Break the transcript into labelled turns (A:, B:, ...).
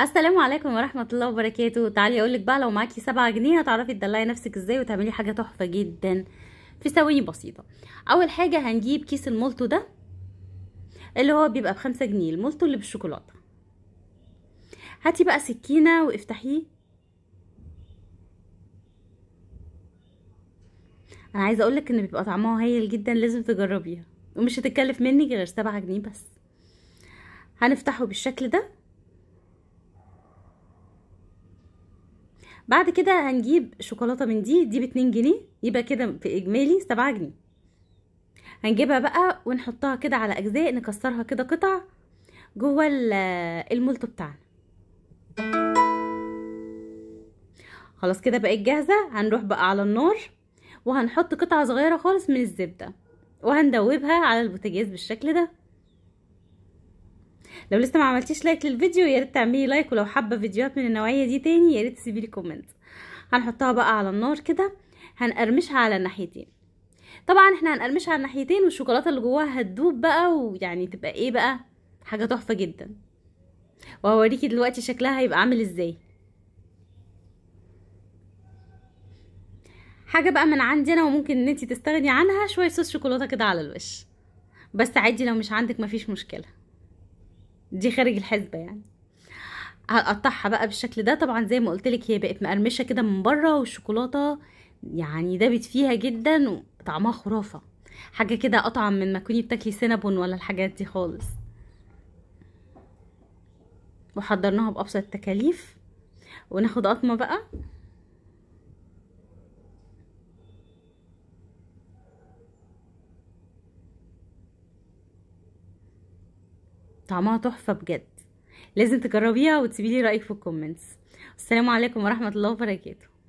A: السلام عليكم ورحمه الله وبركاته تعالي اقول لك بقى لو معاكي سبعة جنيه هتعرفي تدلعي نفسك ازاي وتعملي حاجه تحفه جدا في ثواني بسيطه اول حاجه هنجيب كيس المولتو ده اللي هو بيبقى بخمسة جنيه المولتو اللي بالشوكولاته هاتي بقى سكينه وافتحيه انا عايزه اقول لك ان بيبقى طعمها هايل جدا لازم تجربيها ومش هتتكلف مني غير سبعة جنيه بس هنفتحه بالشكل ده بعد كده هنجيب شوكولاته من دي دي ب جنيه يبقى كده في اجمالي سبعة جنيه هنجيبها بقى ونحطها كده على اجزاء نكسرها كده قطع جوه الملط بتاعنا خلاص كده بقت جاهزه هنروح بقى على النار وهنحط قطعه صغيره خالص من الزبده وهندوبها على البوتاجاز بالشكل ده لو لسه ما عملتيش لايك للفيديو يا ريت تعملي لايك ولو حابه فيديوهات من النوعيه دي تاني يا ريت تسيبي لي كومنت هنحطها بقى على النار كده هنقرمشها على الناحيتين طبعا احنا هنقرمشها على الناحيتين والشوكولاته اللي جواها هتدوب بقى ويعني تبقى ايه بقى حاجه تحفه جدا وهوريكي دلوقتي شكلها هيبقى عامل ازاي حاجه بقى من عندي انا وممكن ان انت تستغني عنها شويه صوص شوكولاته كده على الوش بس عادي لو مش عندك مفيش مشكله دي خارج الحسبه يعني هقطعها بقى بالشكل ده طبعا زي ما لك هي بقت مقرمشه كده من بره والشوكولاته يعني دابت فيها جدا وطعمها خرافه حاجه كده اطعم من ما تكوني بتاكلي سينابون ولا الحاجات دي خالص وحضرناها بابسط التكاليف وناخد قطمه بقى طعمها تحفه بجد لازم تجربيها وتسيبيلي رايك في الكومنتس السلام عليكم ورحمه الله وبركاته